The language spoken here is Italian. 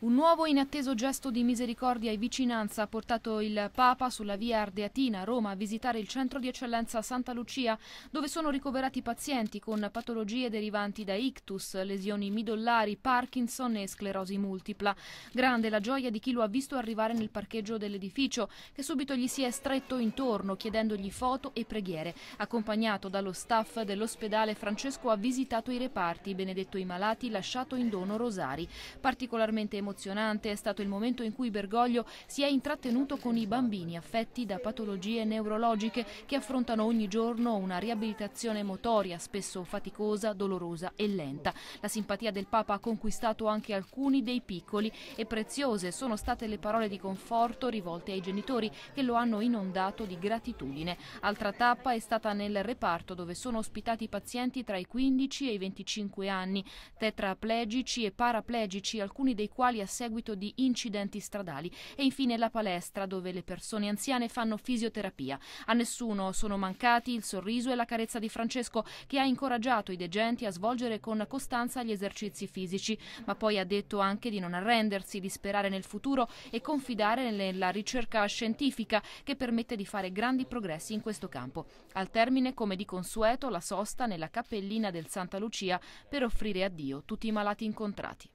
Un nuovo inatteso gesto di misericordia e vicinanza ha portato il Papa sulla via Ardeatina a Roma a visitare il centro di eccellenza Santa Lucia, dove sono ricoverati pazienti con patologie derivanti da ictus, lesioni midollari, Parkinson e sclerosi multipla. Grande la gioia di chi lo ha visto arrivare nel parcheggio dell'edificio, che subito gli si è stretto intorno chiedendogli foto e preghiere. Accompagnato dallo staff dell'ospedale, Francesco ha visitato i reparti, benedetto i malati, lasciato in dono rosari. Particolarmente emozionato emozionante è stato il momento in cui Bergoglio si è intrattenuto con i bambini affetti da patologie neurologiche che affrontano ogni giorno una riabilitazione motoria spesso faticosa, dolorosa e lenta. La simpatia del Papa ha conquistato anche alcuni dei piccoli e preziose sono state le parole di conforto rivolte ai genitori che lo hanno inondato di gratitudine. Altra tappa è stata nel reparto dove sono ospitati i pazienti tra i 15 e i 25 anni, tetraplegici e paraplegici, alcuni dei quali a seguito di incidenti stradali e infine la palestra dove le persone anziane fanno fisioterapia. A nessuno sono mancati il sorriso e la carezza di Francesco che ha incoraggiato i degenti a svolgere con costanza gli esercizi fisici, ma poi ha detto anche di non arrendersi, di sperare nel futuro e confidare nella ricerca scientifica che permette di fare grandi progressi in questo campo. Al termine, come di consueto, la sosta nella cappellina del Santa Lucia per offrire addio tutti i malati incontrati.